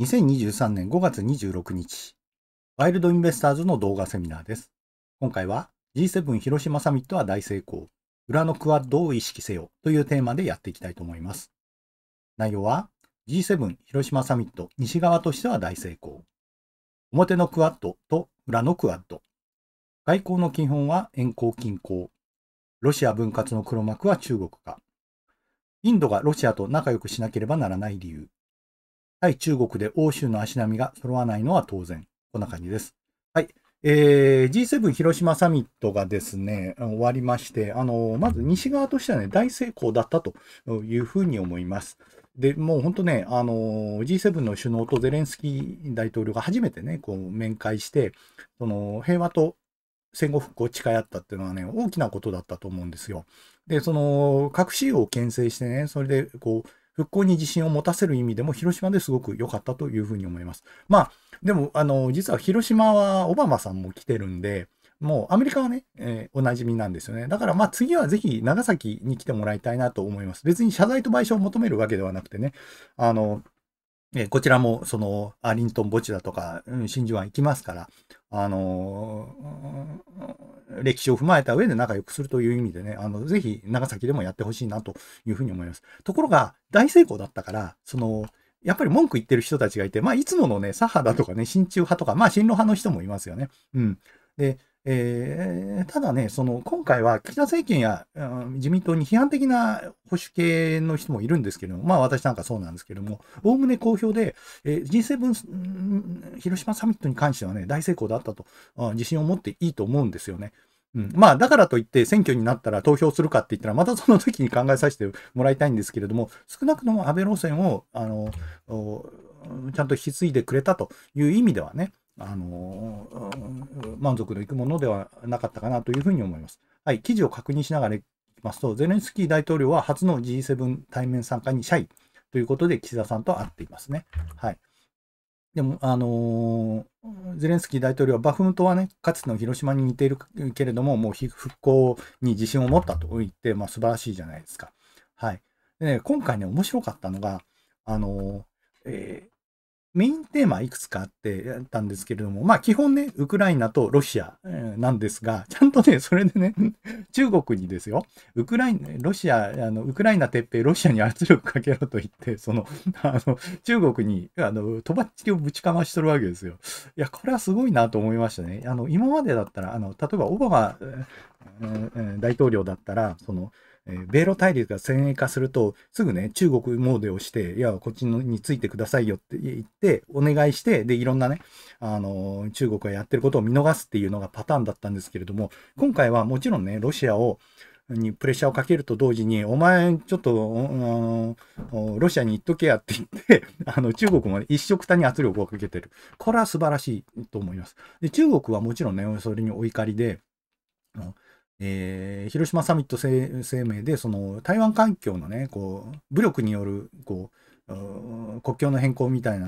2023年5月26日、ワイルドインベスターズの動画セミナーです。今回は G7 広島サミットは大成功、裏のクワッドを意識せよというテーマでやっていきたいと思います。内容は G7 広島サミット西側としては大成功、表のクワッドと裏のクワッド、外交の基本は遠行近行、ロシア分割の黒幕は中国か、インドがロシアと仲良くしなければならない理由、対中国で欧州の足並みが揃わないのは当然。こんな感じです。はい。えー、G7 広島サミットがですね、終わりまして、あの、まず西側としてはね、大成功だったというふうに思います。で、もう本当ね、あの、G7 の首脳とゼレンスキー大統領が初めてね、こう面会して、その、平和と戦後復興を誓い合ったっていうのはね、大きなことだったと思うんですよ。で、その、核使用を牽制してね、それで、こう、復興に自信を持たせる意味でも広島ですごく良かったというふうに思います。まあ、でも、あの、実は広島はオバマさんも来てるんで、もうアメリカはね、えー、おなじみなんですよね。だからまあ次はぜひ長崎に来てもらいたいなと思います。別に謝罪と賠償を求めるわけではなくてね、あの、えこちらも、その、アリントン墓地だとか、真珠湾行きますから、あのー、歴史を踏まえた上で仲良くするという意味でね、あの、ぜひ長崎でもやってほしいなというふうに思います。ところが、大成功だったから、その、やっぱり文句言ってる人たちがいて、まあ、いつものね、左派だとかね、親中派とか、まあ、親老派の人もいますよね。うん。で、えー、ただね、その今回は岸田政権や、うん、自民党に批判的な保守系の人もいるんですけれども、まあ私なんかそうなんですけれども、おおむね好評で、えー、G7 広島サミットに関してはね、大成功だったと、うん、自信を持っていいと思うんですよね。うん、まあだからといって選挙になったら投票するかって言ったらまたその時に考えさせてもらいたいんですけれども少なくとも安倍路線をあのちゃんと引き継いでくれたという意味ではねあのー、満足のいくものではなかったかなというふうに思います。はい、記事を確認しながらいきますと、ゼレンスキー大統領は初の G7 対面参加に謝意ということで、岸田さんと会っていますね。はい。でも、あのー、ゼレンスキー大統領はバフムトはね、かつての広島に似ているけれども、もう復興に自信を持ったと言って、まあ、素晴らしいじゃないですか。はい。で、ね、今回ね、面白かったのが、あのー、えーメインテーマいくつかあってやったんですけれども、まあ基本ね、ウクライナとロシアなんですが、ちゃんとね、それでね、中国にですよ、ウクライナ、ロシア、あの、ウクライナ撤兵、ロシアに圧力かけろと言って、その、あの、中国に、あの、とばっちりをぶちかましとるわけですよ。いや、これはすごいなと思いましたね。あの、今までだったら、あの、例えばオバマ、えー、大統領だったら、その、えー、米ロ対立が先鋭化すると、すぐね、中国詣でをして、いや、こっちのについてくださいよって言って、お願いして、で、いろんなね、あのー、中国がやってることを見逃すっていうのがパターンだったんですけれども、今回はもちろんね、ロシアを、にプレッシャーをかけると同時に、お前、ちょっと、ロシアに行っとけやって言って あの、中国も、一緒くたに圧力をかけてる。これは素晴らしいと思います。で、中国はもちろんね、それにお怒りで、えー、広島サミット声明で、その台湾環境のね、こう、武力による、こう、国境の変更みたいな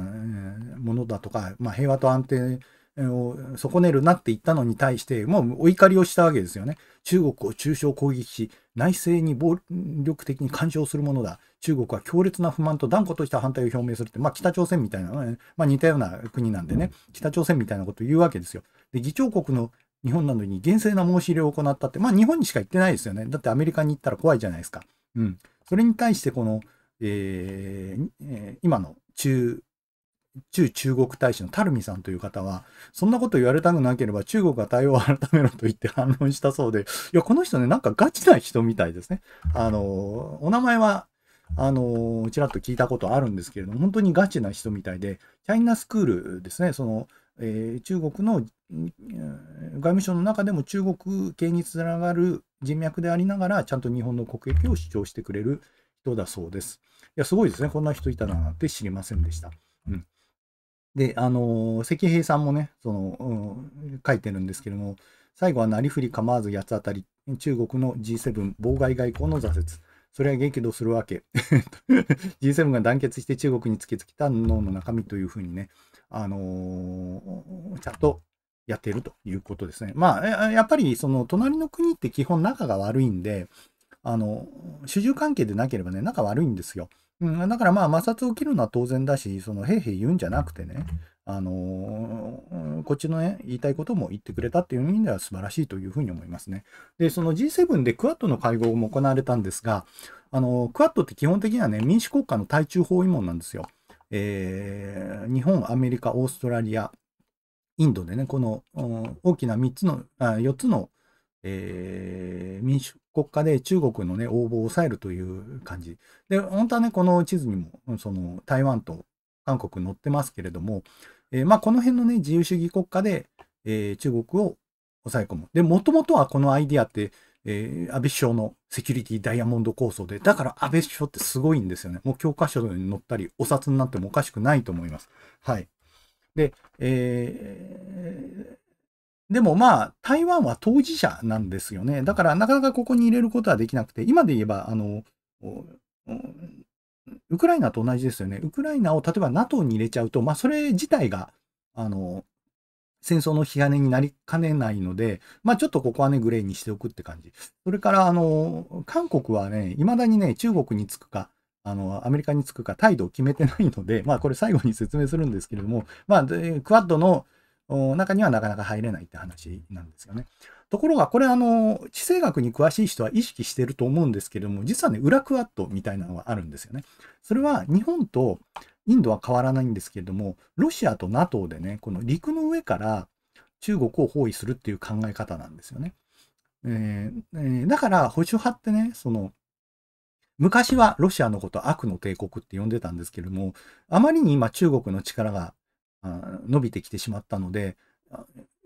ものだとか、まあ、平和と安定を損ねるなって言ったのに対して、もうお怒りをしたわけですよね。中国を中傷攻撃し、内政に暴力的に干渉するものだ。中国は強烈な不満と断固とした反対を表明するって、まあ、北朝鮮みたいな、まあ、似たような国なんでね、北朝鮮みたいなことを言うわけですよ。で議長国の日本なのに厳正な申し入れを行ったって、まあ日本にしか行ってないですよね。だってアメリカに行ったら怖いじゃないですか。うん。それに対してこの、えーえー、今の中、中中国大使のタルミさんという方は、そんなこと言われたくなければ中国が対応を改めろと言って反論したそうで、いや、この人ね、なんかガチな人みたいですね。あの、お名前は、あの、ちらっと聞いたことあるんですけれども、本当にガチな人みたいで、チャイナスクールですね、その、えー、中国の外務省の中でも中国系につながる人脈でありながら、ちゃんと日本の国益を主張してくれる人だそうです。いや、すごいですね。こんな人いたなんて知りませんでした。うん、で、あのー、石平さんもね、その、うん、書いてるんですけれども、最後はなりふり構わず八つ当たり、中国の G7 妨害外交の挫折。それは激怒するわけ。G7 が団結して中国に突きつけた脳の中身というふうにね、あのー、ちゃんとやっているということですね。まあ、やっぱりその隣の国って基本仲が悪いんで、あの、主従関係でなければね、仲悪いんですよ。うん、だからまあ摩擦を切るのは当然だし、そのへいへい言うんじゃなくてね、あのー、こっちのね、言いたいことも言ってくれたっていう意味では素晴らしいというふうに思いますね。で、その G7 でクアッドの会合も行われたんですが、あのー、クアッドって基本的にはね、民主国家の対中包囲網なんですよ。えー、日本、アメリカ、オーストラリア、インドでね、この大きな3つの、あ4つの、えー、民主国家で中国のね、応募を抑えるという感じ。で、本当はね、この地図にも、その台湾と韓国載ってますけれども、えー、まあ、この辺のね、自由主義国家で、えー、中国を抑え込む。で、もともとはこのアイディアって、えー、安倍首相のセキュリティダイヤモンド構想で、だから安倍首相ってすごいんですよね。もう教科書に載ったり、お札になってもおかしくないと思います。はい。で、えー、でもまあ、台湾は当事者なんですよね。だからなかなかここに入れることはできなくて、今で言えば、あの、ウクライナと同じですよね。ウクライナを例えば NATO に入れちゃうと、まあ、それ自体が、あの、戦争の火種になりかねないので、まあちょっとここはね、グレーにしておくって感じ。それから、あの、韓国はね、未だにね、中国につくか、あの、アメリカにつくか態度を決めてないので、まあこれ最後に説明するんですけれども、まあ、クアッドの中にはなかなか入れないって話なんですよね。ところが、これあの、地政学に詳しい人は意識してると思うんですけれども、実はね、裏クアッドみたいなのがあるんですよね。それは日本とインドは変わらないんですけれども、ロシアと NATO でね、この陸の上から中国を包囲するっていう考え方なんですよね。えーえー、だから保守派ってね、その、昔はロシアのこと悪の帝国って呼んでたんですけれども、あまりに今中国の力が伸びてきてしまったので、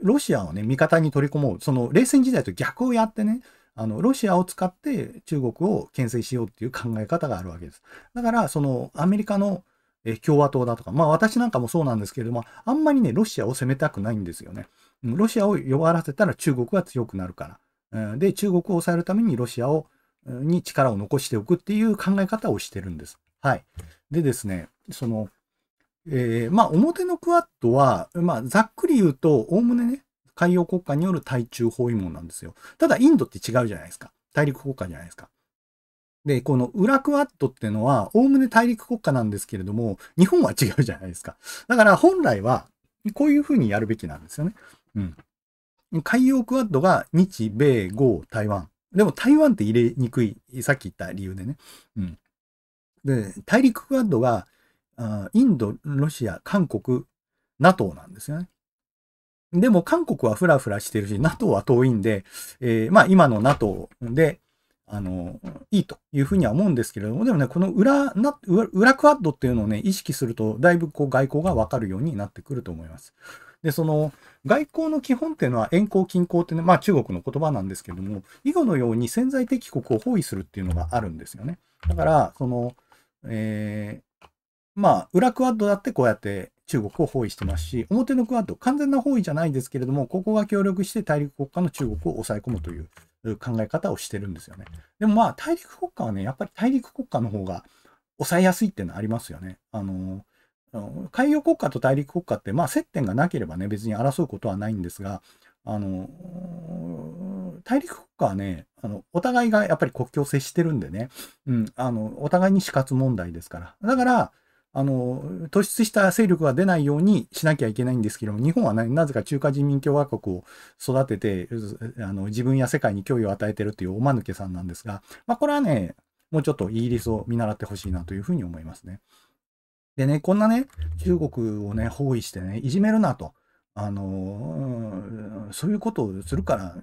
ロシアをね、味方に取り込もう。その冷戦時代と逆をやってね、あの、ロシアを使って中国を牽制しようっていう考え方があるわけです。だから、そのアメリカのえ共和党だとか、まあ私なんかもそうなんですけれども、あんまりね、ロシアを攻めたくないんですよね。ロシアを弱らせたら中国が強くなるから。で、中国を抑えるためにロシアを、に力を残しておくっていう考え方をしてるんです。はい。でですね、その、えー、まあ表のクワッドは、まあざっくり言うと、おおむねね、海洋国家による対中包囲網なんですよ。ただインドって違うじゃないですか。大陸国家じゃないですか。で、この裏クワッドっていうのは、おおむね大陸国家なんですけれども、日本は違うじゃないですか。だから本来は、こういうふうにやるべきなんですよね。うん。海洋クワッドが日、米、豪、台湾。でも台湾って入れにくい、さっき言った理由でね。うん。で、大陸クワッドが、あインド、ロシア、韓国、NATO なんですよね。でも韓国はフラフラしてるし、NATO は遠いんで、えー、まあ今の NATO で、あの、いいというふうには思うんですけれども、でもね、この裏、な裏クワッドっていうのをね、意識すると、だいぶこう外交がわかるようになってくると思います。で、その、外交の基本っていうのは、遠行近行ってね、まあ中国の言葉なんですけれども、以後のように潜在的国を包囲するっていうのがあるんですよね。だから、その、えー、まあ、裏クワッドだってこうやって中国を包囲してますし、表のクワッド、完全な包囲じゃないですけれども、ここが協力して大陸国家の中国を抑え込むという、考え方をしてるんですよね。でもまあ大陸国家はね、やっぱり大陸国家の方が抑えやすいっていうのはありますよね。あの海洋国家と大陸国家って、まあ、接点がなければね、別に争うことはないんですが、あの、大陸国家はね、あの、お互いがやっぱり国境を接してるんでね、うん、あの、お互いに死活問題ですから。だから、あの、突出した勢力が出ないようにしなきゃいけないんですけども、日本はなぜか中華人民共和国を育てて、あの自分や世界に脅威を与えてるというおまぬけさんなんですが、まあ、これはね、もうちょっとイギリスを見習ってほしいなというふうに思いますね。でね、こんなね、中国をね、包囲してね、いじめるなと。あの、そういうことをするから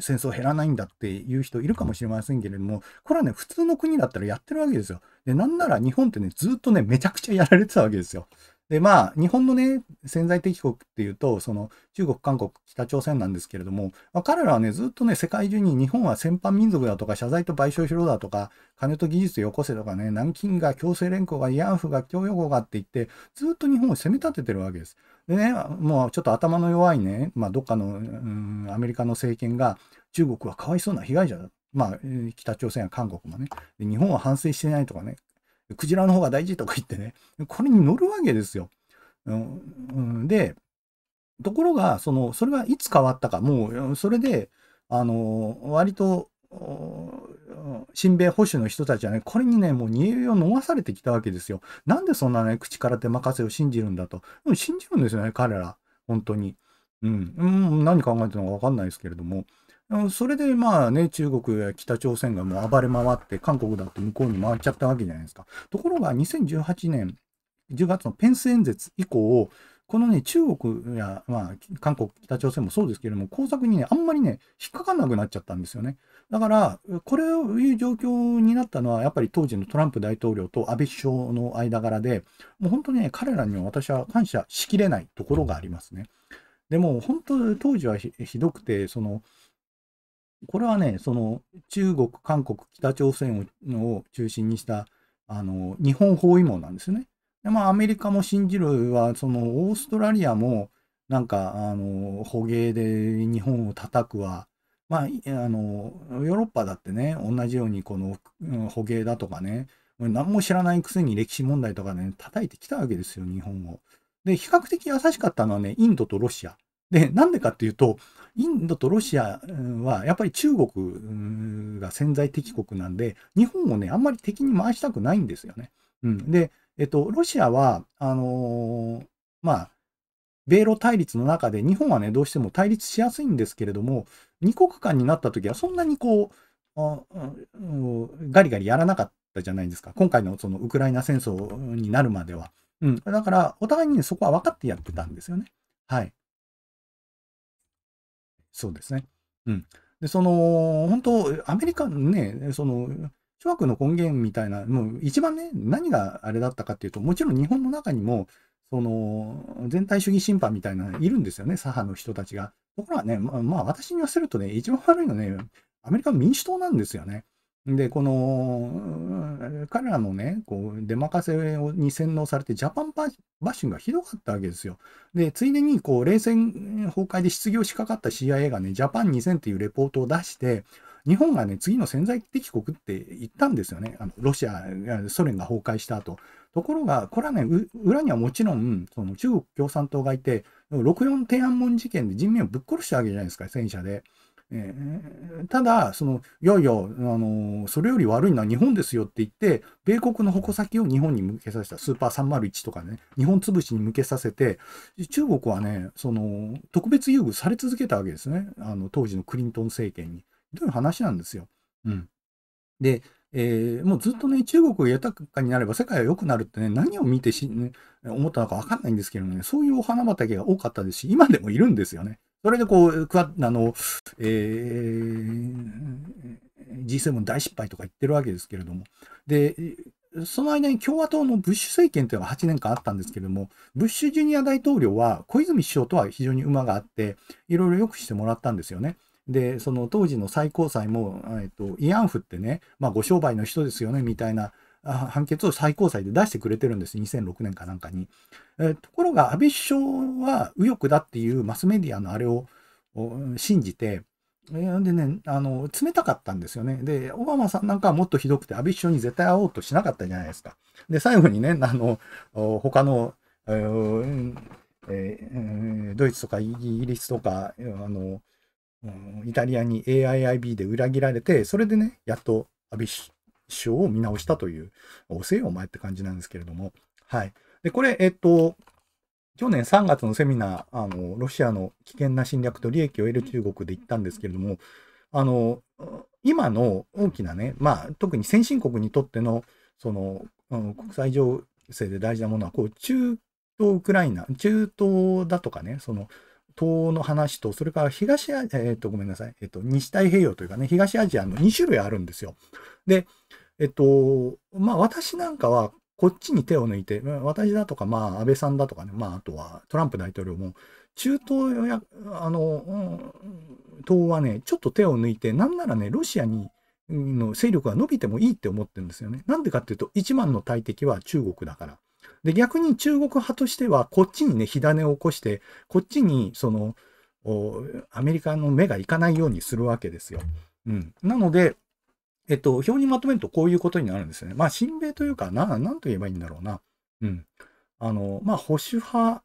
戦争減らないんだっていう人いるかもしれませんけれども、これはね、普通の国だったらやってるわけですよ。で、なんなら日本ってね、ずっとね、めちゃくちゃやられてたわけですよ。で、まあ、日本のね、潜在的国っていうと、その中国、韓国、北朝鮮なんですけれども、まあ、彼らはね、ずっとね、世界中に日本は先般民族だとか、謝罪と賠償しろだとか、金と技術よこせとかね、南京が強制連行が、慰安婦が、強要工がって言って、ずっと日本を攻め立ててるわけです。でね、もうちょっと頭の弱いね、まあ、どっかの、うん、アメリカの政権が、中国はかわいそうな被害者だ。まあ、北朝鮮や韓国もね、日本は反省してないとかね、クジラの方が大事とか言ってね、これに乗るわけですよ。うん、で、ところが、その、それはいつ変わったか、もう、それで、あの、割と親米保守の人たちはね、これにね、もう匂いを飲まされてきたわけですよ。なんでそんなね、口から手任せを信じるんだと。信じるんですよね、彼ら。本当に。うん。うん、何考えてるのかわかんないですけれども。それでまあね、中国や北朝鮮がもう暴れ回って、韓国だって向こうに回っちゃったわけじゃないですか。ところが2018年10月のペンス演説以降、このね、中国や、まあ、韓国、北朝鮮もそうですけれども、工作にね、あんまりね、引っかかんなくなっちゃったんですよね。だから、これをいう状況になったのは、やっぱり当時のトランプ大統領と安倍首相の間柄で、もう本当にね、彼らには私は感謝しきれないところがありますね。でも、本当、当時はひどくて、その、これはね、その、中国、韓国、北朝鮮を中心にした、あの、日本包囲網なんですよね。で、まあ、アメリカも信じるは、その、オーストラリアも、なんか、あの、捕鯨で日本を叩くは、まあ、あの、ヨーロッパだってね、同じように、この、捕鯨だとかね、何も知らないくせに歴史問題とかね、叩いてきたわけですよ、日本を。で、比較的優しかったのはね、インドとロシア。で、なんでかっていうと、インドとロシアはやっぱり中国が潜在敵国なんで、日本をね、あんまり敵に回したくないんですよね。うん、で、えっと、ロシアは、あのー、まあ、米ロ対立の中で、日本はね、どうしても対立しやすいんですけれども、2国間になった時は、そんなにこう、ガリガリやらなかったじゃないですか。今回のそのウクライナ戦争になるまでは。うん。だから、お互いに、ね、そこは分かってやってたんですよね。はい。そうですね。うん。で、その、本当アメリカね、その、諸悪の根源みたいな、もう一番ね、何があれだったかっていうと、もちろん日本の中にも、その、全体主義審判みたいな、のいるんですよね、左派の人たちが。ところがね、まあ、まあ、私に言わせるとね、一番悪いのね、アメリカ民主党なんですよね。で、この、彼らのね、こう、出任せに洗脳されて、ジャパンバッシングがひどかったわけですよ。で、ついでに、こう、冷戦崩壊で失業しかかった CIA がね、ジャパン2000っていうレポートを出して、日本がね、次の潜在的国って言ったんですよね。あのロシア、ソ連が崩壊した後。ところが、これはね、裏にはもちろん、その中国共産党がいて、64天安門事件で人民をぶっ殺したわけじゃないですか、戦車で。えー、ただ、そのいよいよ、あのそれより悪いのは日本ですよって言って、米国の矛先を日本に向けさせた、スーパー301とかね、日本潰しに向けさせて、中国はね、その特別優遇され続けたわけですね、あの当時のクリントン政権に。という話なんですよ。うん。で、えー、もうずっとね、中国が豊かになれば世界は良くなるってね、何を見てし、ね、思ったのかわかんないんですけどね、そういうお花畑が多かったですし、今でもいるんですよね。それでこう、クあの、えー、G7 大失敗とか言ってるわけですけれども。で、その間に共和党のブッシュ政権というのが8年間あったんですけれども、ブッシュジュニア大統領は小泉首相とは非常に馬があって、いろいろ良くしてもらったんですよね。で、その当時の最高裁も、えっと、慰安婦ってね、まあ、ご商売の人ですよね、みたいな判決を最高裁で出してくれてるんです、2006年かなんかに。えところが、安倍首相は右翼だっていうマスメディアのあれを信じて、でね、あの、冷たかったんですよね。で、オバマさんなんかはもっとひどくて、安倍首相に絶対会おうとしなかったじゃないですか。で、最後にね、あの、他の、えーえー、ドイツとかイギリスとか、あの、うん、イタリアに AIIB で裏切られて、それでね、やっと安倍首相を見直したという、おせえお前って感じなんですけれども、はい。で、これ、えっと、去年3月のセミナー、あの、ロシアの危険な侵略と利益を得る中国で言ったんですけれども、あの、今の大きなね、まあ、特に先進国にとっての、その、うん、国際情勢で大事なものは、こう、中東ウクライナ、中東だとかね、その、東の話と、それから東ア、えっ、ー、と、ごめんなさい、えっ、ー、と、西太平洋というかね、東アジアの2種類あるんですよ。で、えっ、ー、と、まあ、私なんかは、こっちに手を抜いて、私だとか、まあ、安倍さんだとかね、まあ、あとはトランプ大統領も、中東や、あの、東はね、ちょっと手を抜いて、なんならね、ロシアに、の勢力が伸びてもいいって思ってるんですよね。なんでかっていうと、一番の大敵は中国だから。で、逆に中国派としては、こっちにね、火種を起こして、こっちに、その、アメリカの目がいかないようにするわけですよ。うん。なので、えっと、表にまとめるとこういうことになるんですよね。まあ、親米というか、な、なんと言えばいいんだろうな。うん。あの、まあ、保守派、保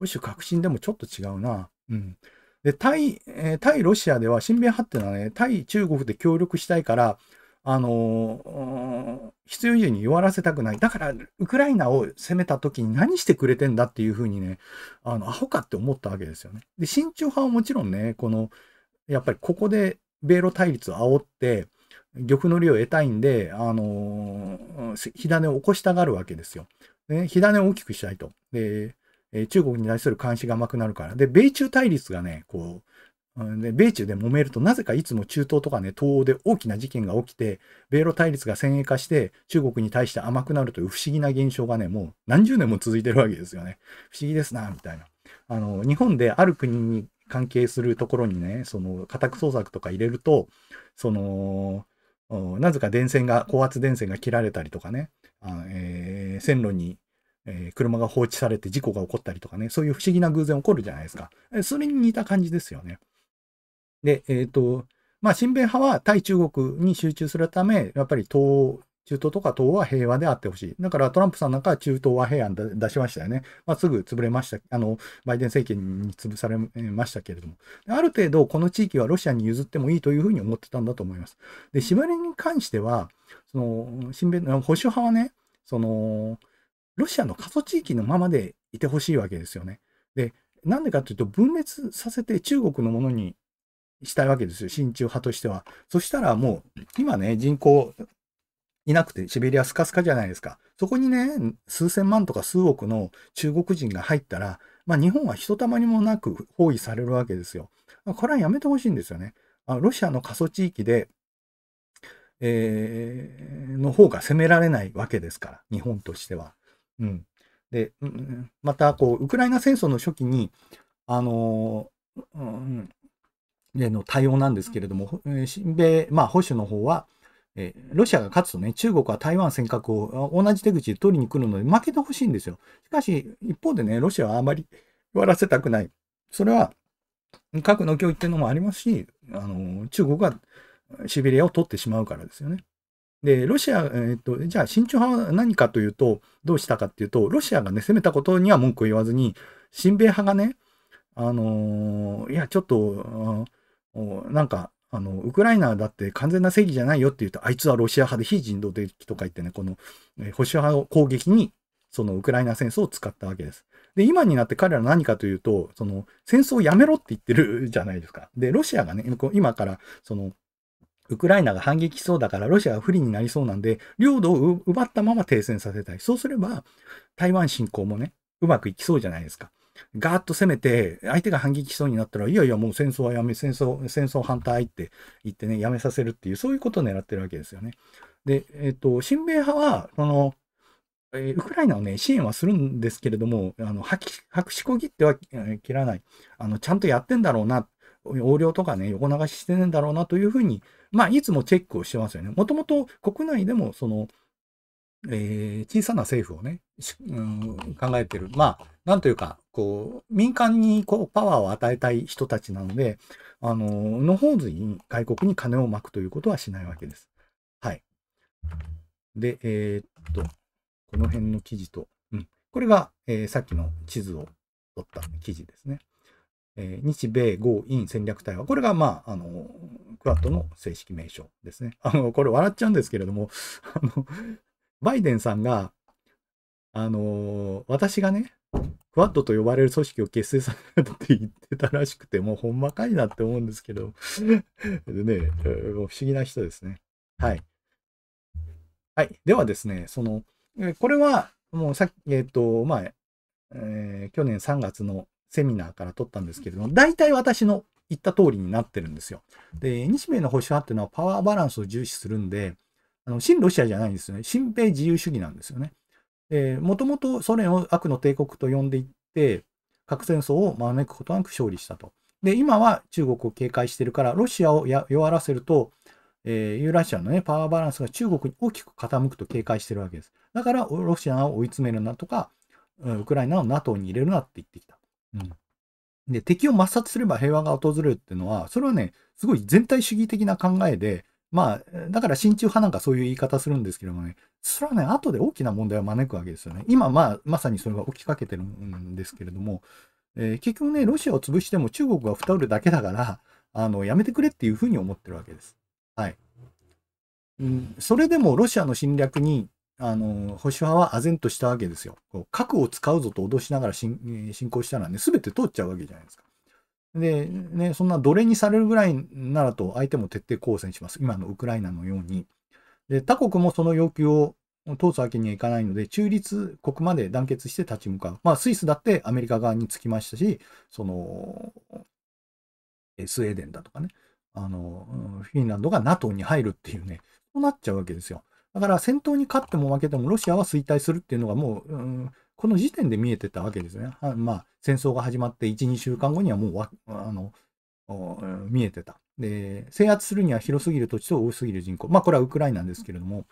守革新でもちょっと違うな。うん。で、対、えー、対ロシアでは、親米派っていうのはね、対中国で協力したいから、あの、必要以上に弱らせたくない。だから、ウクライナを攻めた時に何してくれてんだっていうふうにね、あの、アホかって思ったわけですよね。で、慎重派はもちろんね、この、やっぱりここで米ロ対立を煽って、玉の利を得たいんで、あのー、火種を起こしたがるわけですよ。ね、火種を大きくしたいと。で、え中国に対する監視が甘くなるから。で、米中対立がね、こう、で米中で揉めるとなぜかいつも中東とかね東欧で大きな事件が起きて米ロ対立が先鋭化して中国に対して甘くなるという不思議な現象がねもう何十年も続いてるわけですよね不思議ですなみたいなあの日本である国に関係するところにねその家宅捜索とか入れるとそのなぜか電線が高圧電線が切られたりとかねあ、えー、線路にえー、車が放置されて事故が起こったりとかね、そういう不思議な偶然起こるじゃないですか。それに似た感じですよね。で、えっ、ー、と、まあ、親米派は対中国に集中するため、やっぱり東中東とか東は平和であってほしい。だからトランプさんなんかは中東は平和出しましたよね。まあ、すぐ潰れました。あの、バイデン政権に潰されましたけれども。ある程度、この地域はロシアに譲ってもいいというふうに思ってたんだと思います。で、リアに関しては、その、親米、保守派はね、その、ロシアの過疎地域のままでいてほしいわけですよね。で、なんでかというと、分裂させて中国のものにしたいわけですよ。親中派としては。そしたらもう、今ね、人口いなくて、シベリアスカスカじゃないですか。そこにね、数千万とか数億の中国人が入ったら、まあ日本はひとたまにもなく包囲されるわけですよ。これはやめてほしいんですよね。あロシアの過疎地域で、えー、の方が攻められないわけですから、日本としては。うん。で、うん、また、こう、ウクライナ戦争の初期に、あのーうん、での対応なんですけれども、親米、まあ、保守の方は、えロシアが勝つとね、中国は台湾尖閣を同じ手口で取りに来るので負けてほしいんですよ。しかし、一方でね、ロシアはあまり終わらせたくない。それは、核の脅威っていうのもありますし、あの中国がシベリアを取ってしまうからですよね。で、ロシア、えー、っと、じゃあ、親中派は何かというと、どうしたかっていうと、ロシアがね、攻めたことには文句を言わずに、親米派がね、あのー、いや、ちょっと、なんか、あの、ウクライナだって完全な正義じゃないよって言うと、あいつはロシア派で非人道的とか言ってね、この、え保守派を攻撃に、そのウクライナ戦争を使ったわけです。で、今になって彼ら何かというと、その、戦争をやめろって言ってるじゃないですか。で、ロシアがね、今から、その、ウクライナが反撃しそうだから、ロシアが不利になりそうなんで、領土を奪ったまま停戦させたい。そうすれば、台湾侵攻もね、うまくいきそうじゃないですか。ガーッと攻めて、相手が反撃しそうになったら、いやいや、もう戦争はやめ、戦争、戦争反対って言ってね、やめさせるっていう、そういうことを狙ってるわけですよね。で、えっ、ー、と、親米派は、その、えー、ウクライナをね、支援はするんですけれども、あの、白紙こぎっては切らない。あの、ちゃんとやってんだろうな、横領とかね、横流ししてねんだろうなというふうに、まあ、いつもチェックをしてますよね。もともと国内でも、その、えー、小さな政府をね、うん、考えてる。まあ、なんというか、こう、民間にこうパワーを与えたい人たちなので、あの、のほうずに外国に金をまくということはしないわけです。はい。で、えー、っと、この辺の記事と、うん。これが、えー、さっきの地図を取った記事ですね。えー、日米豪印戦略対話。これが、まあ、あの、クワッドの正式名称ですね。あの、これ笑っちゃうんですけれども、あの、バイデンさんが、あの、私がね、クワッドと呼ばれる組織を結成されたって言ってたらしくて、もうほんまかいなって思うんですけど、でね、不思議な人ですね。はい。はい。ではですね、その、これは、もうさっき、えっ、ー、と、まあ、えー、去年3月のセミナーから撮ったんですけれども、大体私の言った通りになってるんですよ。で、日米の保守派っていうのはパワーバランスを重視するんで、あの、新ロシアじゃないんですよね。新米自由主義なんですよね。えもともとソ連を悪の帝国と呼んでいって、核戦争を招くことなく勝利したと。で、今は中国を警戒してるから、ロシアを弱らせると、えー、ユーラシアの、ね、パワーバランスが中国に大きく傾くと警戒してるわけです。だから、ロシアを追い詰めるなとか、ウクライナを NATO に入れるなって言ってきた。うん、で、敵を抹殺すれば平和が訪れるっていうのは、それはね、すごい全体主義的な考えで、まあ、だから親中派なんかそういう言い方するんですけどもね、それはね、後で大きな問題を招くわけですよね。今、まあ、まさにそれが起きかけてるんですけれども、えー、結局ね、ロシアを潰しても中国が蓋うるだけだから、あの、やめてくれっていうふうに思ってるわけです。はい。うん、それでもロシアの侵略に、あの、保守派は唖然としたわけですよ。核を使うぞと脅しながら侵攻したらね、すべて通っちゃうわけじゃないですか。で、ね、そんな奴隷にされるぐらいならと相手も徹底抗戦します。今のウクライナのように。で、他国もその要求を通すわけにはいかないので、中立国まで団結して立ち向かう。まあ、スイスだってアメリカ側につきましたし、その、スウェーデンだとかね、あの、フィンランドが NATO に入るっていうね、そうなっちゃうわけですよ。だから戦闘に勝っても負けてもロシアは衰退するっていうのがもう、うん、この時点で見えてたわけですね。はまあ、戦争が始まって1、2週間後にはもうわあの見えてた。で、制圧するには広すぎる土地と多すぎる人口。まあ、これはウクライナですけれども、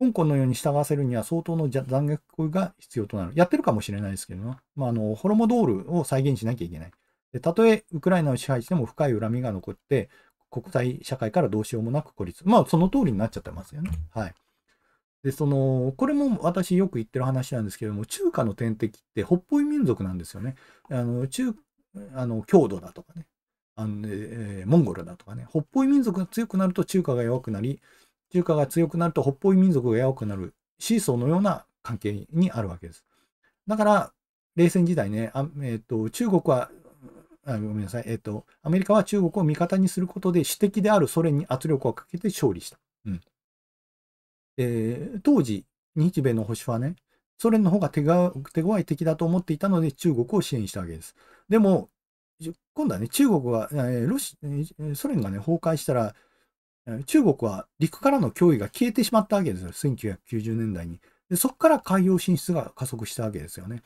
香港のように従わせるには相当の残虐が必要となる。やってるかもしれないですけども、まあ、あの、ホロモドールを再現しなきゃいけない。でたとえウクライナを支配しても深い恨みが残って、国際社会からどうしようもなく孤立。まあ、その通りになっちゃってますよね。はい。で、その、これも私よく言ってる話なんですけども、中華の天敵って北方民族なんですよね。あの、中、あの、郷土だとかね、あのえー、モンゴルだとかね、北方民族が強くなると中華が弱くなり、中華が強くなると北方民族が弱くなる、シーソーのような関係にあるわけです。だから、冷戦時代ね、あえーと、中国はあ、ごめんなさい、えっ、ー、と、アメリカは中国を味方にすることで、私的であるソ連に圧力をかけて勝利した。うん、えー、当時、日米の保守派はね、ソ連の方が手が手強い敵だと思っていたので中国を支援したわけです。でも、今度はね、中国は、えー、ロシソ連がね、崩壊したら、中国は陸からの脅威が消えてしまったわけですよ、1990年代に。でそこから海洋進出が加速したわけですよね。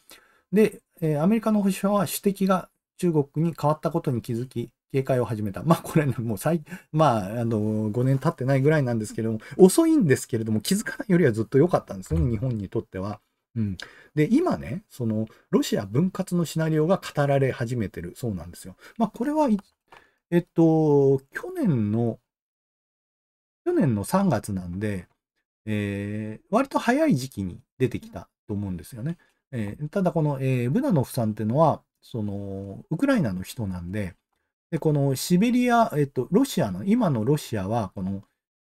で、えー、アメリカの保守派は主敵が中国に変わったことに気づき、警戒を始めた。まあこれね、もう最、まああの、5年経ってないぐらいなんですけれども、遅いんですけれども、気づかないよりはずっと良かったんですよね、日本にとっては。うん、で今ねそのロシア分割のシナリオが語られ始めてるそうなんですよ。まあ、これはえっと去年の去年の3月なんで、えー、割と早い時期に出てきたと思うんですよね。えー、ただこの、えー、ブダノフさんっていうのはそのウクライナの人なんでで、このシベリア、えっと、ロシアの、今のロシアは、この、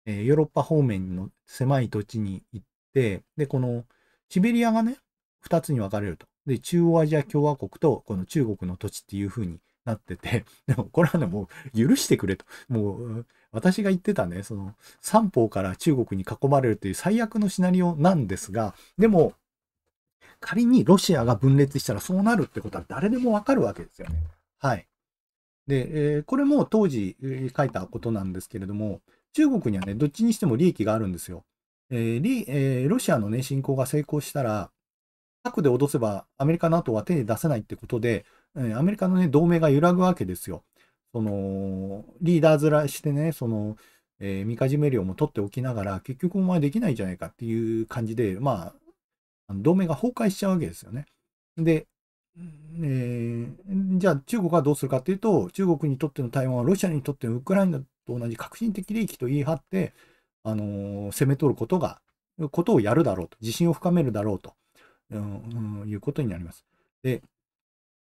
えー、ヨーロッパ方面の狭い土地に行って、で、このシベリアがね、2つに分かれると。で、中央アジア共和国と、この中国の土地っていう風になってて、でもこれはね、もう許してくれと。もう、私が言ってたね、その、三方から中国に囲まれるという最悪のシナリオなんですが、でも、仮にロシアが分裂したらそうなるってことは誰でもわかるわけですよね。はい。で、えー、これも当時書いたことなんですけれども、中国にはね、どっちにしても利益があるんですよ。えーリえー、ロシアのね、侵攻が成功したら、核で脅せばアメリカの後は手に出せないってことで、えー、アメリカのね、同盟が揺らぐわけですよ。その、リーダー面してね、その、えー、みかじめ料も取っておきながら、結局お前できないじゃないかっていう感じで、まあ、同盟が崩壊しちゃうわけですよね。で、えー、じゃあ中国はどうするかっていうと、中国にとっての台湾はロシアにとってのウクライナと同じ革新的利益と言い張って、あのー、攻め取ることが、ことをやるだろうと、自信を深めるだろうと、うん、うん、いうことになります。で、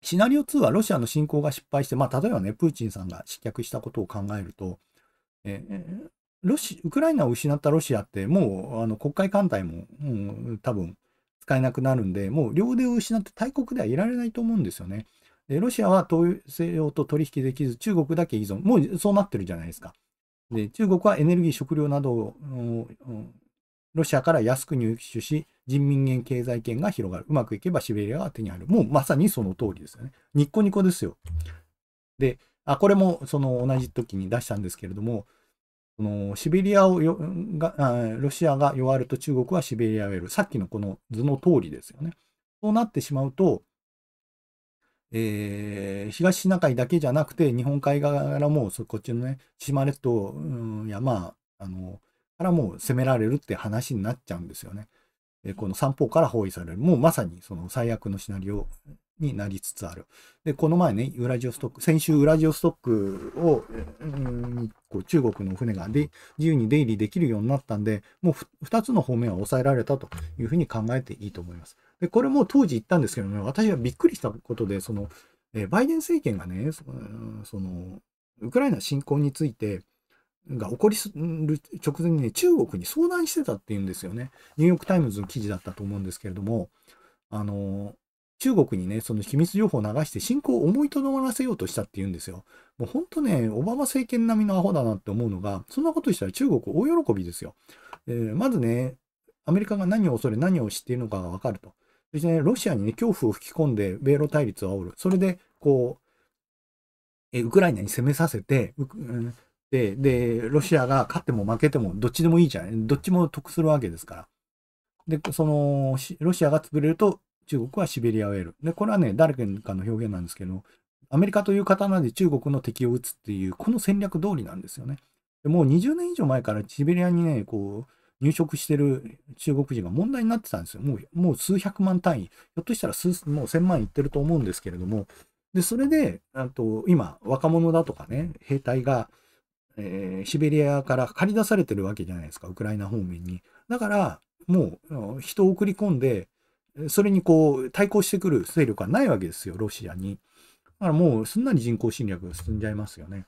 シナリオ2はロシアの侵攻が失敗して、まあ、例えばね、プーチンさんが失脚したことを考えると、えー、ロシウクライナを失ったロシアって、もうあの国会艦隊も、うん、多分使えなくなるんで、もう両腕を失って大国ではいられないと思うんですよね。でロシアは東西洋と取引できず、中国だけ依存。もうそうなってるじゃないですか。で中国はエネルギー、食料などを、ロシアから安く入手し、人民元経済圏が広がる。うまくいけばシベリアが手に入る。もうまさにその通りですよね。ニッコニコですよ。で、あ、これもその同じ時に出したんですけれども、このシベリアをよがロシアが弱ると中国はシベリアを得る。さっきのこの図の通りですよね。そうなってしまうと、えー、東シナ海だけじゃなくて、日本海側からもうこっちのね、島列島、うん、山、あの、からもう攻められるって話になっちゃうんですよね。えー、この三方から包囲される。もうまさにその最悪のシナリオになりつつある。で、この前ね、ウラジオストック、先週ウラジオストックを、えん、こう中国の船がで自由に出入りできるようになったんで、もう2つの方面は抑えられたというふうに考えていいと思います。で、これも当時言ったんですけどね、私はびっくりしたことで、その、えバイデン政権がね、その、ウクライナ侵攻について、が起こりる直前にね、中国に相談してたっていうんですよね。ニューヨークタイムズの記事だったと思うんですけれども、あの、中国にね、その秘密情報を流して侵攻を思いとどまらせようとしたって言うんですよ。もう本当ね、オバマ政権並みのアホだなって思うのが、そんなことしたら中国大喜びですよ。えー、まずね、アメリカが何を恐れ何を知っているのかがわかると。そしてね、ロシアにね、恐怖を吹き込んで米ロ対立を煽る。それで、こう、えウクライナに攻めさせて、で、で、ロシアが勝っても負けてもどっちでもいいじゃん。どっちも得するわけですから。で、その、ロシアが潰れると、中国はシベリアを得る。で、これはね、誰かの表現なんですけど、アメリカという刀で中国の敵を撃つっていう、この戦略通りなんですよね。でもう20年以上前からシベリアにね、こう、入植してる中国人が問題になってたんですよ。もう、もう数百万単位。ひょっとしたら数、もう千万いってると思うんですけれども。で、それで、あと、今、若者だとかね、兵隊が、えー、シベリアから駆り出されてるわけじゃないですか、ウクライナ方面に。だから、もう、人を送り込んで、それにこう対抗してくる勢力はないわけですよ、ロシアに。だからもうすんなり人口侵略が進んじゃいますよね。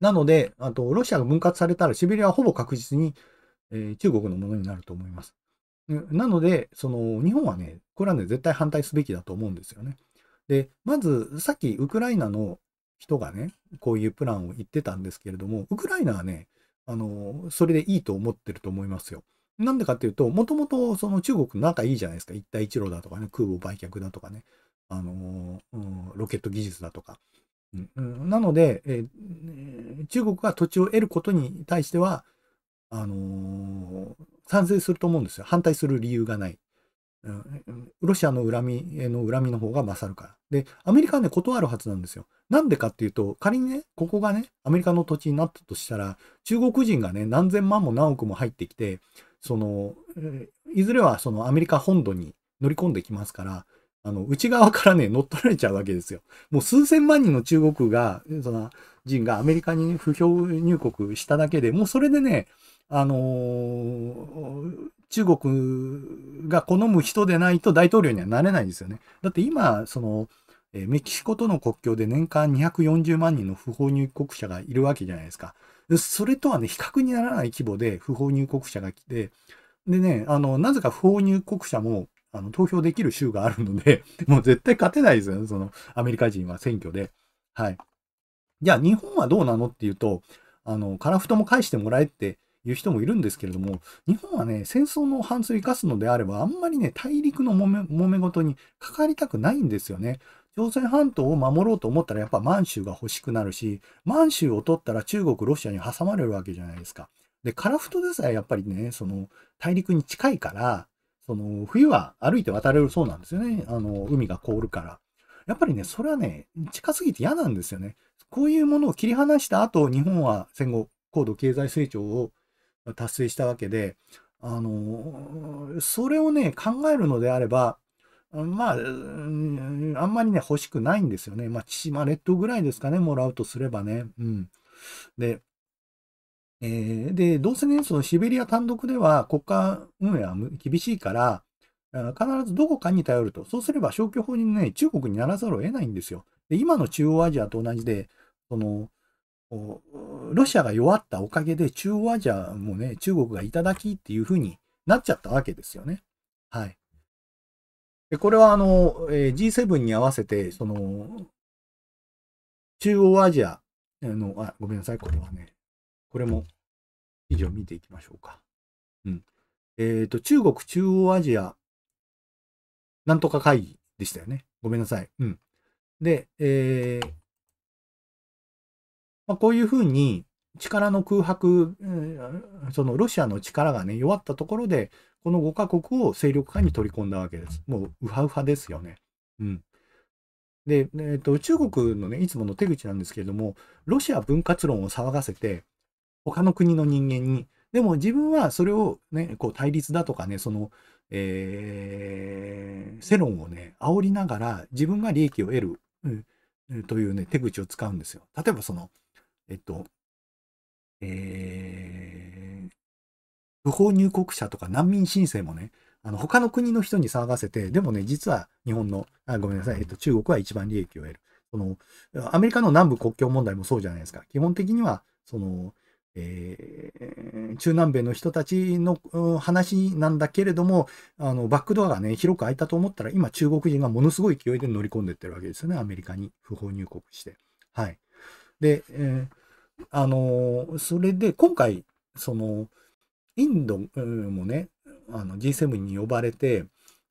なので、あと、ロシアが分割されたら、シベリアはほぼ確実に、えー、中国のものになると思います。なので、その、日本はね、これはね、絶対反対すべきだと思うんですよね。で、まず、さっき、ウクライナの人がね、こういうプランを言ってたんですけれども、ウクライナはね、あの、それでいいと思ってると思いますよ。なんでかっていうと、もともとその中国仲いいじゃないですか。一帯一路だとかね、空母売却だとかね、あのー、うん、ロケット技術だとか。うん、なので、え中国が土地を得ることに対しては、あのー、賛成すると思うんですよ。反対する理由がない。うん、ロシアの恨みへの恨みの方が勝るから。で、アメリカはね、断るはずなんですよ。なんでかっていうと、仮にね、ここがね、アメリカの土地になったとしたら、中国人がね、何千万も何億も入ってきて、その、いずれはそのアメリカ本土に乗り込んできますから、あの、内側からね、乗っ取られちゃうわけですよ。もう数千万人の中国が、その人がアメリカに不評入国しただけで、もうそれでね、あのー、中国が好む人でないと大統領にはなれないんですよね。だって今、その、メキシコとの国境で年間240万人の不法入国者がいるわけじゃないですか。それとはね、比較にならない規模で不法入国者が来て、でね、あの、なぜか不法入国者も、あの、投票できる州があるので、もう絶対勝てないですよね、その、アメリカ人は選挙で。はい。じゃあ、日本はどうなのっていうと、あの、カラフトも返してもらえっていう人もいるんですけれども、日本はね、戦争の反省を生かすのであれば、あんまりね、大陸のもめ、揉め事にかかりたくないんですよね。朝鮮半島を守ろうと思ったらやっぱ満州が欲しくなるし、満州を取ったら中国、ロシアに挟まれるわけじゃないですか。で、樺太でさえやっぱりね、その大陸に近いから、その冬は歩いて渡れるそうなんですよね。あの、海が凍るから。やっぱりね、それはね、近すぎて嫌なんですよね。こういうものを切り離した後、日本は戦後、高度経済成長を達成したわけで、あの、それをね、考えるのであれば、まあ、あんまりね、欲しくないんですよね。まあ、千島列島ぐらいですかね、もらうとすればね。うん。で、えー、で、どうせね、そのシベリア単独では国家運営は厳しいから、必ずどこかに頼ると。そうすれば消去法にね、中国にならざるを得ないんですよ。で今の中央アジアと同じで、その、ロシアが弱ったおかげで中央アジアもね、中国が頂きっていうふうになっちゃったわけですよね。はい。でこれはあの、えー、G7 に合わせて、その、中央アジアの、あ、ごめんなさい、これはね、これも以上見ていきましょうか。うん。えっ、ー、と、中国中央アジアなんとか会議でしたよね。ごめんなさい。うん。で、えー、まあ、こういうふうに力の空白、そのロシアの力がね、弱ったところで、この5カ国を勢力下に取り込んだわけです。もう、ウハウハですよね。うん。で、えーと、と中国のね、いつもの手口なんですけれども、ロシア分割論を騒がせて、他の国の人間に、でも自分はそれをね、こう対立だとかね、その、えー、世論をね、煽りながら自分が利益を得る、うん、というね、手口を使うんですよ。例えばその、えっと、えー不法入国者とか難民申請もね、あの他の国の人に騒がせて、でもね、実は日本の、あごめんなさい、えっと、中国は一番利益を得る。そのアメリカの南部国境問題もそうじゃないですか。基本的には、その、えー、中南米の人たちの話なんだけれども、あのバックドアがね、広く開いたと思ったら、今、中国人がものすごい勢いで乗り込んでってるわけですよね、アメリカに不法入国して。はい。で、えー、あのー、それで今回、その、インドもね、あの G7 に呼ばれて、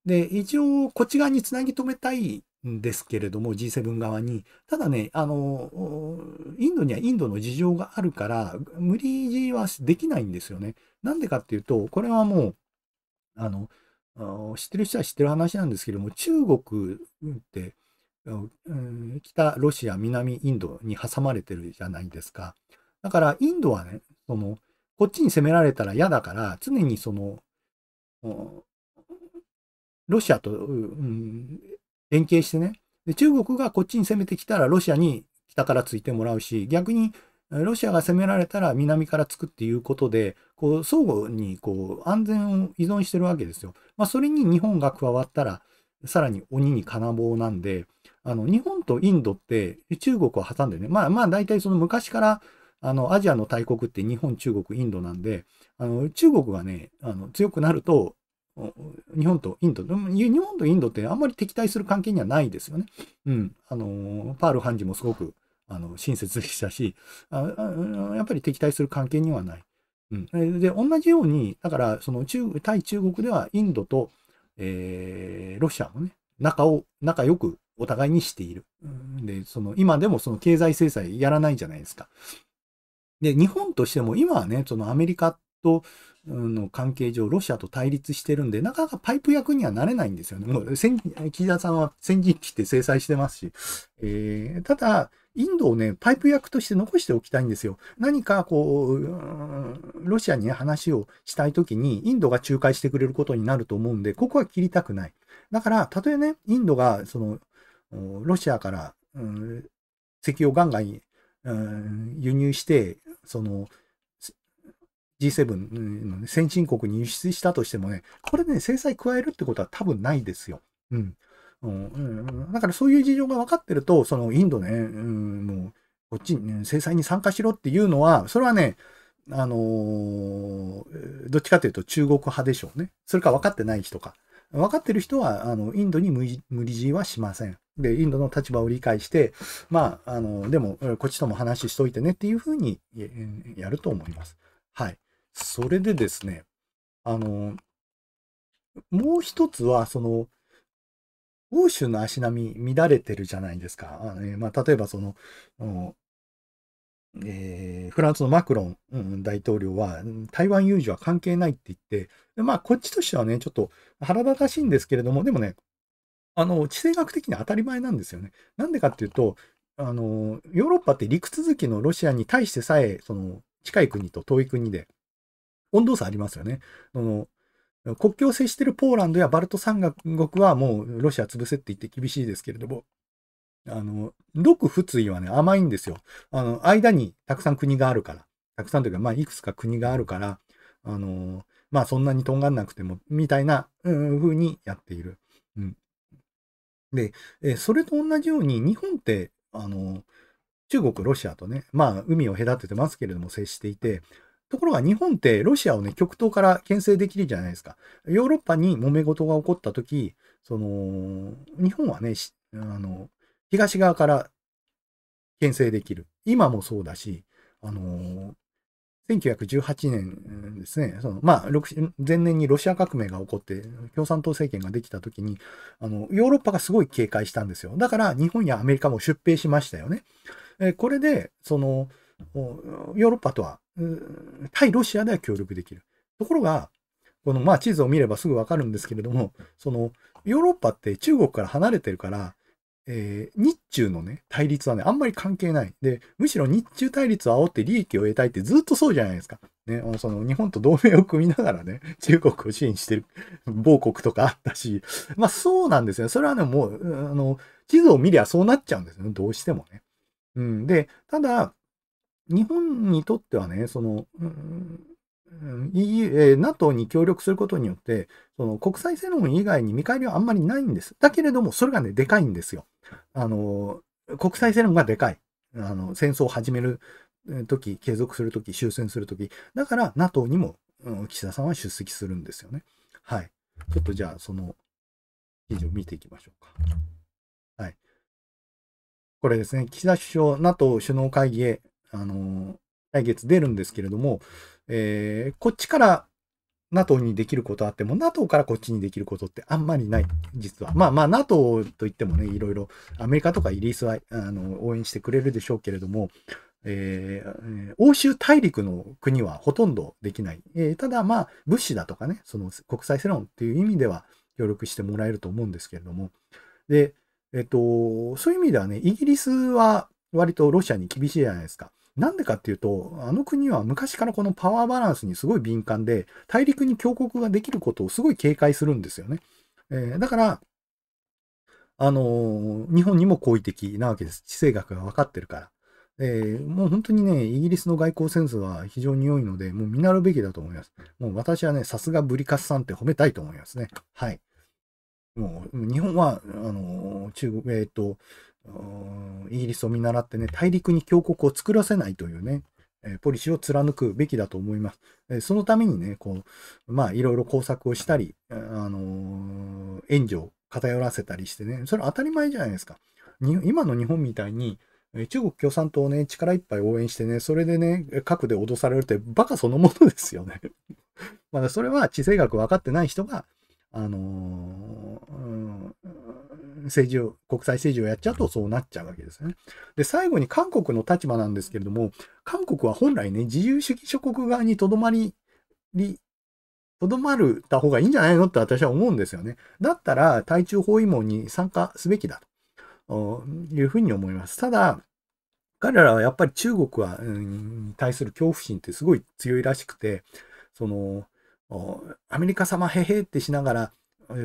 で、一応、こっち側につなぎ止めたいんですけれども、G7 側に。ただね、あの、インドにはインドの事情があるから、無理はできないんですよね。なんでかっていうと、これはもう、あの、知ってる人は知ってる話なんですけれども、中国って、北ロシア、南インドに挟まれてるじゃないですか。だから、インドはね、その、こっちに攻められたら嫌だから、常にその、ロシアと、うん、連携してねで、中国がこっちに攻めてきたらロシアに北からついてもらうし、逆にロシアが攻められたら南からつくっていうことで、こう相互にこう安全を依存してるわけですよ。まあ、それに日本が加わったら、さらに鬼に金棒なんで、あの日本とインドって中国を挟んでね、まあまあ大体その昔からあの、アジアの大国って日本、中国、インドなんで、あの、中国がね、あの、強くなると、日本とインド、日本とインドってあんまり敵対する関係にはないですよね。うん。あの、パール・判事もすごく、あの、親切でしたし、ああやっぱり敵対する関係にはない。うん。で、同じように、だから、その中、対中国ではインドと、えロシアもね、仲を、仲良くお互いにしている。で、その、今でもその経済制裁やらないじゃないですか。で、日本としても今はね、そのアメリカとの関係上、ロシアと対立してるんで、なかなかパイプ役にはなれないんですよね。もう先、岸田さんは先陣切って制裁してますし、えー、ただ、インドをね、パイプ役として残しておきたいんですよ。何かこう、うロシアに、ね、話をしたいときに、インドが仲介してくれることになると思うんで、ここは切りたくない。だから、たとえね、インドが、その、ロシアから、うん、石油をガンガン輸入して、その、G7 の、先進国に輸出したとしてもね、これね、制裁加えるってことは多分ないですよ。うん。うん、だからそういう事情が分かってると、そのインドね、うん、もう、こっちに、制裁に参加しろっていうのは、それはね、あのー、どっちかというと中国派でしょうね。それか分かってない人か。分かってる人は、あの、インドに無理強いはしません。で、インドの立場を理解して、まあ、あの、でも、こっちとも話しといてねっていうふうにやると思います。はい。それでですね、あの、もう一つは、その、欧州の足並み乱れてるじゃないですか。あのまあ、例えばその、えー、フランスのマクロン、うん、大統領は、台湾有事は関係ないって言って、まあ、こっちとしてはね、ちょっと腹立たしいんですけれども、でもね、あの、地政学的に当たり前なんですよね。なんでかっていうと、あの、ヨーロッパって陸続きのロシアに対してさえ、その、近い国と遠い国で、温度差ありますよね。その、国境を接しているポーランドやバルト三国はもうロシア潰せって言って厳しいですけれども、あの、六仏意はね、甘いんですよ。あの、間にたくさん国があるから。たくさんというか、まあ、いくつか国があるから、あの、まあ、そんなにとんがんなくても、みたいな、うん、うにやっている。うん。で、えそれと同じように日本って、あの、中国、ロシアとね、まあ海を隔ててますけれども接していて、ところが日本ってロシアをね、極東から牽制できるじゃないですか。ヨーロッパに揉め事が起こった時、その、日本はね、あの、東側から牽制できる。今もそうだし、あのー、1918年ですね、そのまあ、前年にロシア革命が起こって、共産党政権ができた時にあの、ヨーロッパがすごい警戒したんですよ。だから、日本やアメリカも出兵しましたよね。えこれで、その、ヨーロッパとは、対ロシアでは協力できる。ところが、この、まあ、地図を見ればすぐわかるんですけれども、その、ヨーロッパって中国から離れてるから、えー、日中のね、対立はね、あんまり関係ない。で、むしろ日中対立を煽って利益を得たいってずっとそうじゃないですか。ね、その日本と同盟を組みながらね、中国を支援してる某国とかあったし、まあそうなんですよ。それはね、もう、あの、地図を見りゃそうなっちゃうんですよね、どうしてもね。うん、で、ただ、日本にとってはね、その、うん、EU、えー、NATO に協力することによって、その国際世論以外に見返りはあんまりないんです。だけれども、それがね、でかいんですよ。あの、国際世論がでかい。あの、戦争を始める時、継続する時、終戦する時。だから NATO にも、うん、岸田さんは出席するんですよね。はい。ちょっとじゃあ、その記事を見ていきましょうか。はい。これですね、岸田首相、NATO 首脳会議へ、あの来月出るんですけれども、えー、こっちから NATO にできることあっても、NATO からこっちにできることってあんまりない、実は。まあまあ、NATO といってもね、いろいろ、アメリカとかイギリスはあの応援してくれるでしょうけれども、えー、欧州大陸の国はほとんどできない。えー、ただまあ、物資だとかね、その国際世論っていう意味では協力してもらえると思うんですけれども。で、えっ、と、そういう意味ではね、イギリスは割とロシアに厳しいじゃないですか。なんでかっていうと、あの国は昔からこのパワーバランスにすごい敏感で、大陸に強国ができることをすごい警戒するんですよね。えー、だから、あのー、日本にも好意的なわけです。地政学が分かってるから。えー、もう本当にね、イギリスの外交センスは非常に良いので、もう見習うべきだと思います。もう私はね、さすがブリカスさんって褒めたいと思いますね。はい。もう、日本は、あのー、中国、えっ、と、イギリスを見習ってね、大陸に強国を作らせないというね、えポリシーを貫くべきだと思います。えそのためにね、こう、まあ、いろいろ工作をしたり、あの援助を偏らせたりしてね、それ当たり前じゃないですか。今の日本みたいに、中国共産党をね、力いっぱい応援してね、それでね、核で脅されるってバカそのものですよね。まだそれは地政学分かってない人が、あのー、政治を、国際政治をやっちゃうとそうなっちゃうわけですね。で、最後に韓国の立場なんですけれども、韓国は本来ね、自由主義諸国側にとどまり、とどまるた方がいいんじゃないのって私は思うんですよね。だったら、対中包囲網に参加すべきだというふうに思います。ただ、彼らはやっぱり中国は、うん、対する恐怖心ってすごい強いらしくて、その、アメリカ様へへってしながら、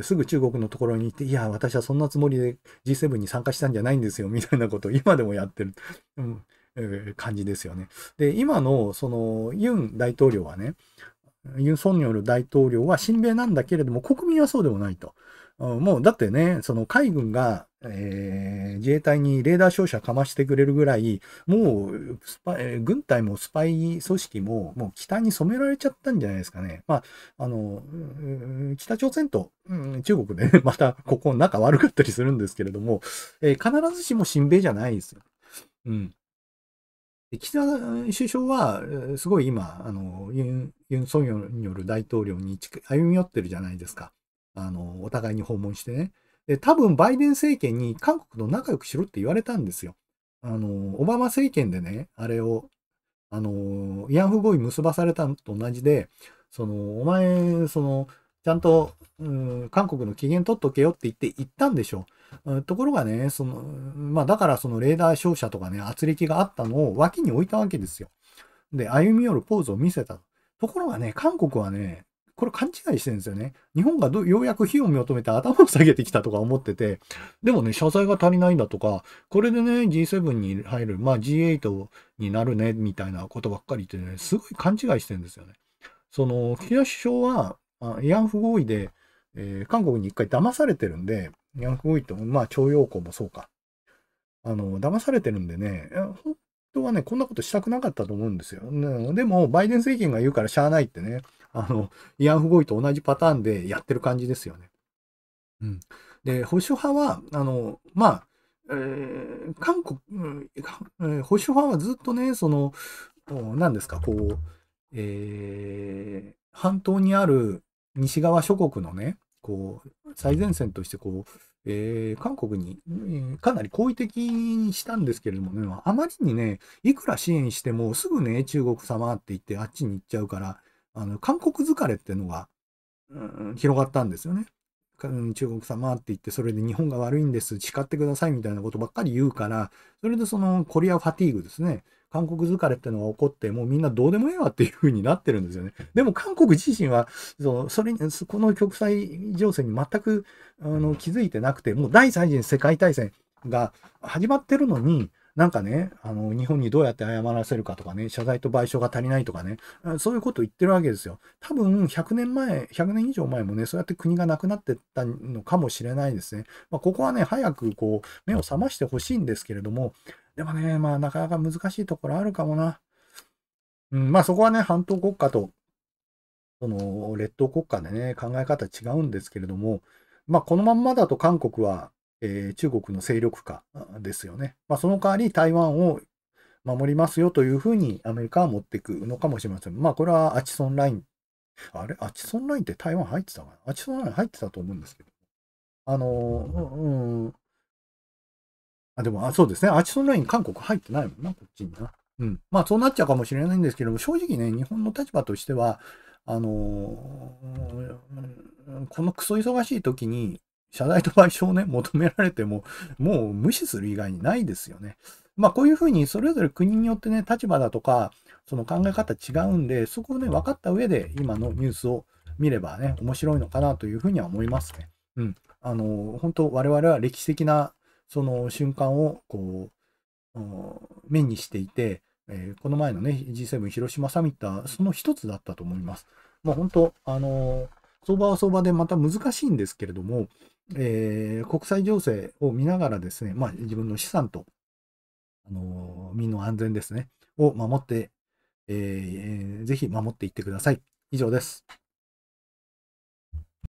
すぐ中国のところに行って、いや、私はそんなつもりで G7 に参加したんじゃないんですよ、みたいなことを 今でもやってる、うんえー、感じですよね。で、今の、その、ユン大統領はね、ユン・ソンニョル大統領は親米なんだけれども、国民はそうでもないと。もうだってね、その海軍が、えー、自衛隊にレーダー照射かましてくれるぐらい、もうスパ、えー、軍隊もスパイ組織も、もう北に染められちゃったんじゃないですかね。まあ、あの、北朝鮮と、うん、中国で、ね、またここ仲悪かったりするんですけれども、えー、必ずしも親米じゃないですよ。うん。岸田首相は、すごい今、あのユン・ユンソンヨル大統領に歩み寄ってるじゃないですか。あの、お互いに訪問してね。で、多分バイデン政権に韓国と仲良くしろって言われたんですよ。あの、オバマ政権でね、あれを、あの、慰安婦合意結ばされたのと同じで、その、お前、その、ちゃんと、うん、韓国の機嫌取っとけよって言って言ったんでしょう。ところがね、その、まあだからそのレーダー照射とかね、圧力があったのを脇に置いたわけですよ。で、歩み寄るポーズを見せた。ところがね、韓国はね、これ勘違いしてるんですよね。日本がようやく火を求めて頭を下げてきたとか思ってて、でもね、謝罪が足りないんだとか、これでね、G7 に入る、まあ G8 になるね、みたいなことばっかり言ってね、すごい勘違いしてるんですよね。その、岸田首相は、慰安婦合意で、えー、韓国に一回騙されてるんで、慰安婦合意と、まあ、徴用工もそうか。あの、騙されてるんでね、本当はね、こんなことしたくなかったと思うんですよ。でも、バイデン政権が言うからしゃあないってね、あの、慰安婦合意と同じパターンでやってる感じですよね。うん。で、保守派は、あの、まあ、えー、韓国、えー、保守派はずっとね、その、何ですか、こう、えー、半島にある西側諸国のね、こう、最前線として、こう、えー、韓国に、えー、かなり好意的にしたんですけれどもね、あまりにね、いくら支援してもすぐね、中国様って言ってあっちに行っちゃうから、あの、韓国疲れっていうのが、うん、広がったんですよね。中国様って言って、それで日本が悪いんです、誓ってくださいみたいなことばっかり言うから、それでそのコリアファティーグですね。韓国疲れってのが起こって、もうみんなどうでもええわっていう風になってるんですよね。でも韓国自身は、そのそれこの国際情勢に全くあの気づいてなくて、もう第3次世界大戦が始まってるのに、なんかね、あの、日本にどうやって謝らせるかとかね、謝罪と賠償が足りないとかね、そういうことを言ってるわけですよ。多分、100年前、100年以上前もね、そうやって国がなくなってったのかもしれないですね。まあ、ここはね、早くこう、目を覚ましてほしいんですけれども、でもね、まあ、なかなか難しいところあるかもな。うん、まあ、そこはね、半島国家と、その、列島国家でね、考え方違うんですけれども、まあ、このまんまだと韓国はえー、中国の勢力下ですよね。まあ、その代わり台湾を守りますよというふうにアメリカは持っていくのかもしれません。まあ、これはアチソンライン。あれアチソンラインって台湾入ってたかなアチソンライン入ってたと思うんですけど。あのうん。あ、でも、あ、そうですね。アチソンライン韓国入ってないもんな、こっちにな。うん。まあ、そうなっちゃうかもしれないんですけども、正直ね、日本の立場としては、あのー、このクソ忙しい時に、謝罪と賠償をね、求められても、もう無視する以外にないですよね。まあこういうふうにそれぞれ国によってね、立場だとか、その考え方違うんで、そこをね、分かった上で今のニュースを見ればね、面白いのかなというふうには思いますね。うん。あの、本当我々は歴史的なその瞬間をこう、目にしていて、えー、この前のね、G7 広島サミットはその一つだったと思います。もう本当、あの相場は相場でまた難しいんですけれども、えー、国際情勢を見ながらですね、まあ、自分の資産と、あのー、身の安全ですね、を守って、えー、ぜひ守っていってください。以上です。